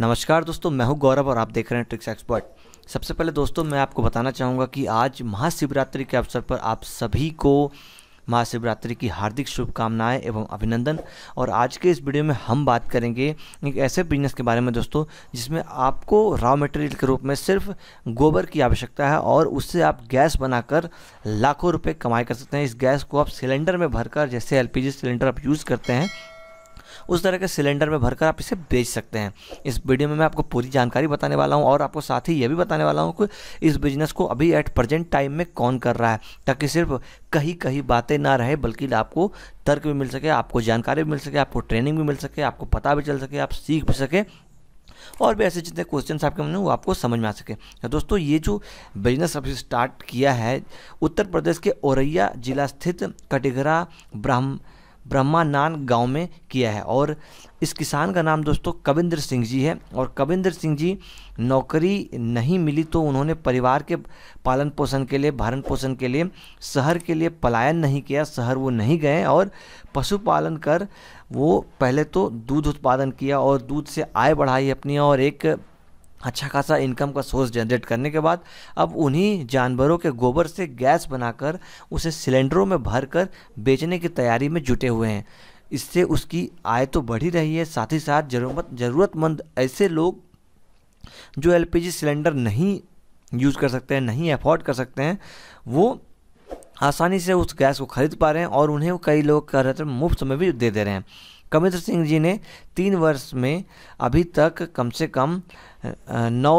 नमस्कार दोस्तों मैं हूं गौरव और आप देख रहे हैं ट्रिक्स एक्सपर्ट सबसे पहले दोस्तों मैं आपको बताना चाहूँगा कि आज महाशिवरात्रि के अवसर पर आप सभी को महाशिवरात्रि की हार्दिक शुभकामनाएं एवं अभिनंदन और आज के इस वीडियो में हम बात करेंगे एक ऐसे बिजनेस के बारे में दोस्तों जिसमें आपको रॉ मटेरियल के रूप में सिर्फ गोबर की आवश्यकता है और उससे आप गैस बनाकर लाखों रुपए कमाई कर सकते हैं इस गैस को आप सिलेंडर में भरकर जैसे एलपीजी सिलेंडर आप यूज़ करते हैं उस तरह के सिलेंडर में भरकर आप इसे बेच सकते हैं इस वीडियो में मैं आपको पूरी जानकारी बताने वाला हूँ और आपको साथ ही यह भी बताने वाला हूँ कि इस बिजनेस को अभी एट प्रजेंट टाइम में कौन कर रहा है ताकि सिर्फ कहीं कहीं बातें ना रहे बल्कि आपको तर्क भी मिल सके आपको जानकारी भी मिल सके आपको ट्रेनिंग भी मिल सके आपको पता भी चल सके आप सीख भी सके और भी ऐसे जितने क्वेश्चन आपके मन में वो आपको समझ में आ सके तो दोस्तों ये जो बिजनेस अभी स्टार्ट किया है उत्तर प्रदेश के औरैया जिला स्थित कटिगरा ब्राह्म ब्रह्मानान गांव में किया है और इस किसान का नाम दोस्तों कविंद्र सिंह जी है और कविंद्र सिंह जी नौकरी नहीं मिली तो उन्होंने परिवार के पालन पोषण के लिए भरण पोषण के लिए शहर के लिए पलायन नहीं किया शहर वो नहीं गए और पशुपालन कर वो पहले तो दूध उत्पादन किया और दूध से आय बढ़ाई अपनी और एक अच्छा खासा इनकम का सोर्स जनरेट करने के बाद अब उन्हीं जानवरों के गोबर से गैस बनाकर उसे सिलेंडरों में भरकर बेचने की तैयारी में जुटे हुए हैं इससे उसकी आय तो बढ़ ही रही है साथ ही साथ ज़रूरत ज़रूरतमंद ऐसे लोग जो एलपीजी सिलेंडर नहीं यूज़ कर सकते हैं नहीं अफोर्ड कर सकते हैं वो आसानी से उस गैस को खरीद पा रहे हैं और उन्हें कई लोग कर रहे मुफ्त में भी दे दे रहे हैं कमित्र सिंह जी ने तीन वर्ष में अभी तक कम से कम 9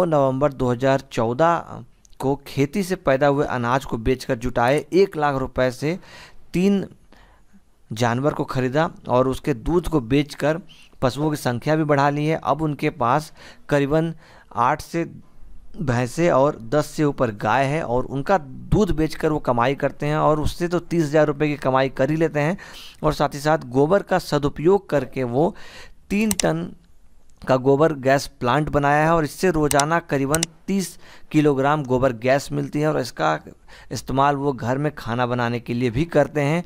नवंबर 2014 को खेती से पैदा हुए अनाज को बेचकर जुटाए एक लाख रुपए से तीन जानवर को खरीदा और उसके दूध को बेचकर पशुओं की संख्या भी बढ़ा ली है अब उनके पास करीबन आठ से भैंसे और दस से ऊपर गाय है और उनका दूध बेचकर वो कमाई करते हैं और उससे तो तीस हज़ार रुपये की कमाई कर ही लेते हैं और साथ ही साथ गोबर का सदुपयोग करके वो तीन टन का गोबर गैस प्लांट बनाया है और इससे रोज़ाना करीबन 30 किलोग्राम गोबर गैस मिलती है और इसका इस्तेमाल वो घर में खाना बनाने के लिए भी करते हैं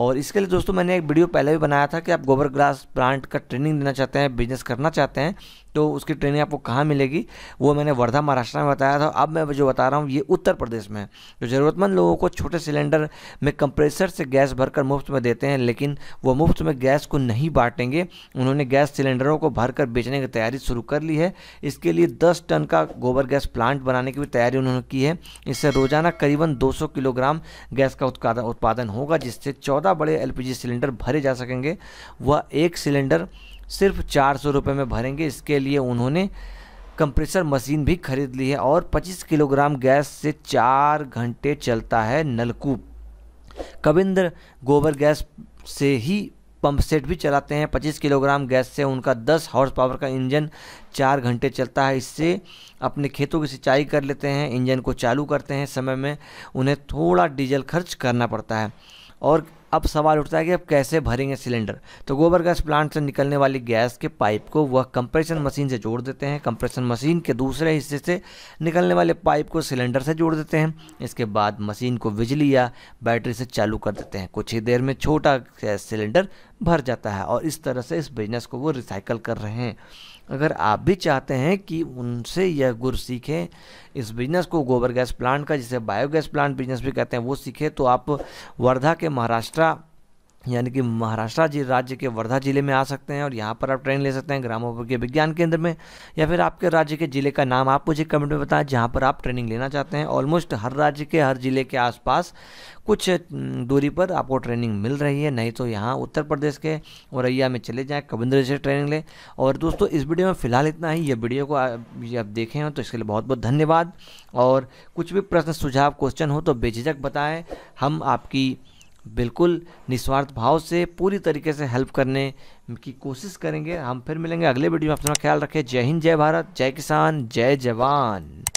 और इसके लिए दोस्तों मैंने एक वीडियो पहले भी बनाया था कि आप गोबर ग्लास प्लांट का ट्रेनिंग देना चाहते हैं बिजनेस करना चाहते हैं तो उसकी ट्रेनिंग आपको कहाँ मिलेगी वो मैंने वर्धा महाराष्ट्र में बताया था अब मैं जो बता रहा हूँ ये उत्तर प्रदेश में जो ज़रूरतमंद लोगों को छोटे सिलेंडर में कंप्रेसर से गैस भरकर मुफ्त में देते हैं लेकिन वो मुफ्त में गैस को नहीं बांटेंगे उन्होंने गैस सिलेंडरों को भरकर बेचने की तैयारी शुरू कर ली है इसके लिए दस टन का गोबर गैस प्लांट बनाने की भी तैयारी उन्होंने की है इससे रोजाना करीबन दो किलोग्राम गैस का उत्पादन उत्पादन होगा जिससे चौदह बड़े एल सिलेंडर भरे जा सकेंगे वह एक सिलेंडर सिर्फ चार सौ रुपये में भरेंगे इसके लिए उन्होंने कंप्रेसर मशीन भी खरीद ली है और 25 किलोग्राम गैस से चार घंटे चलता है नलकूप कविंद्र गोबर गैस से ही पंप सेट भी चलाते हैं 25 किलोग्राम गैस से उनका 10 हॉर्स पावर का इंजन चार घंटे चलता है इससे अपने खेतों की सिंचाई कर लेते हैं इंजन को चालू करते हैं समय में उन्हें थोड़ा डीजल खर्च करना पड़ता है और अब सवाल उठता है कि अब कैसे भरेंगे सिलेंडर तो गोबर गैस प्लांट से निकलने वाली गैस के पाइप को वह कंप्रेशन मशीन से जोड़ देते हैं कंप्रेशन मशीन के दूसरे हिस्से से निकलने वाले पाइप को सिलेंडर से जोड़ देते हैं इसके बाद मशीन को बिजली या बैटरी से चालू कर देते हैं कुछ ही देर में छोटा गैस सिलेंडर भर जाता है और इस तरह से इस बिजनेस को वो रिसाइकल कर रहे हैं अगर आप भी चाहते हैं कि उनसे यह गुर सीखें इस बिजनेस को गोबर गैस प्लांट का जिसे बायोगैस प्लांट बिजनेस भी कहते हैं वो सीखें तो आप वर्धा के महाराष्ट्र महाराष्ट्र यानी कि महाराष्ट्र जी राज्य के वर्धा जिले में आ सकते हैं और यहाँ पर आप ट्रेन ले सकते हैं के विज्ञान केंद्र में या फिर आपके राज्य के जिले का नाम आप मुझे कमेंट में बताएं जहाँ पर आप ट्रेनिंग लेना चाहते हैं ऑलमोस्ट हर राज्य के हर जिले के आसपास कुछ दूरी पर आपको ट्रेनिंग मिल रही है नहीं तो यहाँ उत्तर प्रदेश के औरैया में चले जाएँ कविंद्र से ट्रेनिंग लें और दोस्तों इस वीडियो में फ़िलहाल इतना ही ये वीडियो को आप देखें हो तो इसके लिए बहुत बहुत धन्यवाद और कुछ भी प्रश्न सुझाव क्वेश्चन हो तो बेझिझक बताएँ हम आपकी बिल्कुल निस्वार्थ भाव से पूरी तरीके से हेल्प करने की कोशिश करेंगे हम फिर मिलेंगे अगले वीडियो में अपना ख्याल रखें जय हिंद जय भारत जय किसान जय जवान